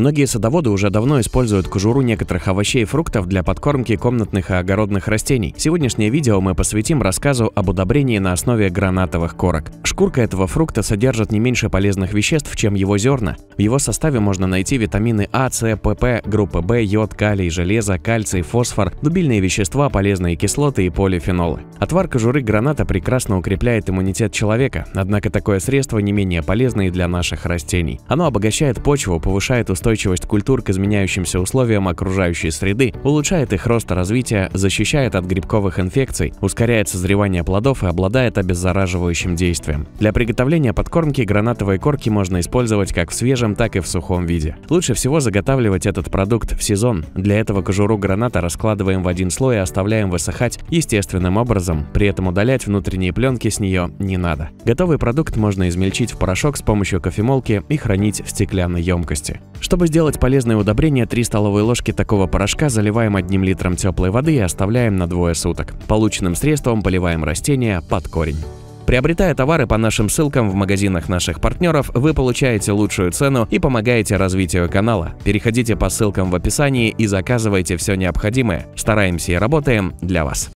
Многие садоводы уже давно используют кожуру некоторых овощей и фруктов для подкормки комнатных и огородных растений. Сегодняшнее видео мы посвятим рассказу об удобрении на основе гранатовых корок. Шкурка этого фрукта содержит не меньше полезных веществ, чем его зерна. В его составе можно найти витамины А, С, ПП, группы В, йод, калий, железо, кальций, фосфор, дубильные вещества, полезные кислоты и полифенолы. Отвар кожуры граната прекрасно укрепляет иммунитет человека, однако такое средство не менее полезно и для наших растений. Оно обогащает почву, повышает устойчивость устойчивость культур к изменяющимся условиям окружающей среды, улучшает их рост и развитие, защищает от грибковых инфекций, ускоряет созревание плодов и обладает обеззараживающим действием. Для приготовления подкормки гранатовые корки можно использовать как в свежем, так и в сухом виде. Лучше всего заготавливать этот продукт в сезон. Для этого кожуру граната раскладываем в один слой и оставляем высыхать естественным образом, при этом удалять внутренние пленки с нее не надо. Готовый продукт можно измельчить в порошок с помощью кофемолки и хранить в стеклянной емкости. Чтобы чтобы сделать полезное удобрение, 3 столовые ложки такого порошка заливаем одним литром теплой воды и оставляем на двое суток. Полученным средством поливаем растения под корень. Приобретая товары по нашим ссылкам в магазинах наших партнеров, вы получаете лучшую цену и помогаете развитию канала. Переходите по ссылкам в описании и заказывайте все необходимое. Стараемся и работаем для вас.